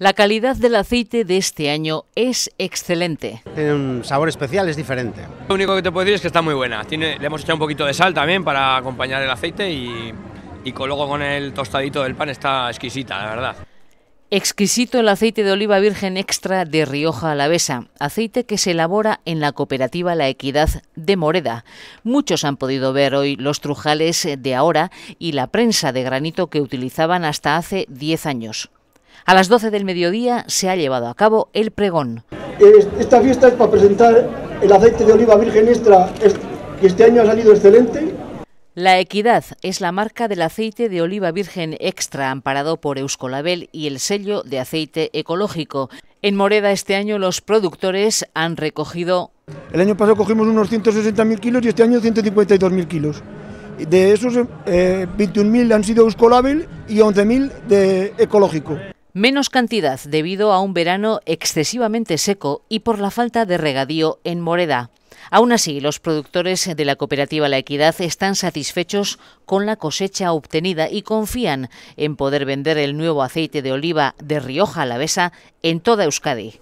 La calidad del aceite de este año es excelente. Tiene un sabor especial, es diferente. Lo único que te puedo decir es que está muy buena. le hemos echado un poquito de sal también para acompañar el aceite y, con, luego con el tostadito del pan está exquisita, la verdad. Exquisito el aceite de oliva virgen extra de Rioja Alavesa, aceite que se elabora en la cooperativa La Equidad de Moreda. Muchos han podido ver hoy los trujales de ahora y la prensa de granito que utilizaban hasta hace 10 años. A las 12 del mediodía se ha llevado a cabo el pregón. Esta fiesta es para presentar el aceite de oliva virgen extra que este año ha salido excelente. La Equidad es la marca del aceite de oliva virgen extra amparado por Euskolabel y el sello de aceite ecológico. En Moreda este año los productores han recogido... El año pasado cogimos unos 160.000 kilos y este año 152.000 kilos. De esos, 21.000 eh, eh, han sido Euskolabel y 11.000 de ecológico. Menos cantidad debido a un verano excesivamente seco y por la falta de regadío en Moreda. Aún así, los productores de la cooperativa La Equidad están satisfechos con la cosecha obtenida y confían en poder vender el nuevo aceite de oliva de Rioja Alavesa en toda Euskadi.